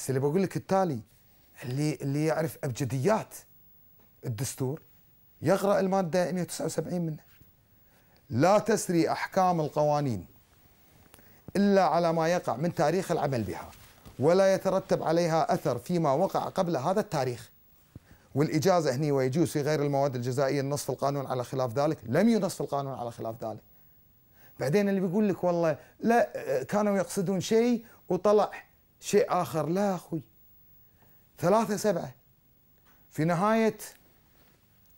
بس اللي بقول لك التالي اللي اللي يعرف ابجديات الدستور يقرا الماده 179 منه لا تسري احكام القوانين الا على ما يقع من تاريخ العمل بها ولا يترتب عليها اثر فيما وقع قبل هذا التاريخ والاجازه هني ويجوز في غير المواد الجزائيه النص في القانون على خلاف ذلك لم ينص في القانون على خلاف ذلك بعدين اللي بيقول لك والله لا كانوا يقصدون شيء وطلع شيء آخر لا أخوي ثلاثة سبعة في نهاية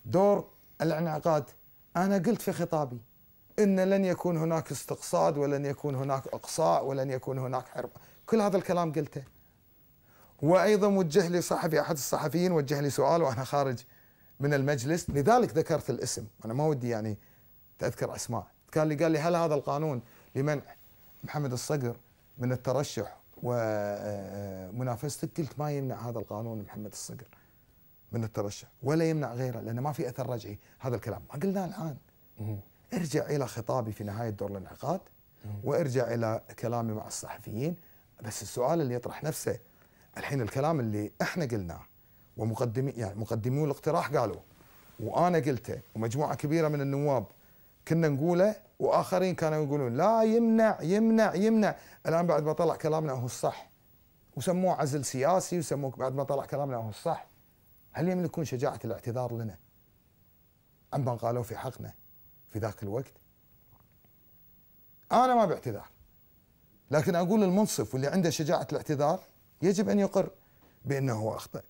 دور الانعقاد أنا قلت في خطابي إن لن يكون هناك استقصاد ولن يكون هناك إقصاء ولن يكون هناك حرب كل هذا الكلام قلته وأيضا وجه لي صحفي أحد الصحفيين وجه لي سؤال وأنا خارج من المجلس لذلك ذكرت الاسم أنا ما ودي يعني تذكر أسماء قال لي قال لي هل هذا القانون لمنع محمد الصقر من الترشح ومنافسة قلت ما يمنع هذا القانون محمد الصقر من الترشح ولا يمنع غيره لأنه ما في أثر رجعي هذا الكلام ما قلناه الآن ارجع إلى خطابي في نهاية دور الانعقاد وارجع إلى كلامي مع الصحفيين بس السؤال اللي يطرح نفسه الحين الكلام اللي احنا قلناه ومقدمي يعني مقدمو الاقتراح قالوا وانا قلته ومجموعه كبيره من النواب كنا نقوله واخرين كانوا يقولون لا يمنع يمنع يمنع الان بعد ما طلع كلامنا هو الصح وسموه عزل سياسي وسموه بعد ما طلع كلامنا هو الصح هل يملكون شجاعه الاعتذار لنا عما قالوا في حقنا في ذاك الوقت انا ما باعتذار لكن اقول المنصف واللي عنده شجاعه الاعتذار يجب ان يقر بانه هو اخطا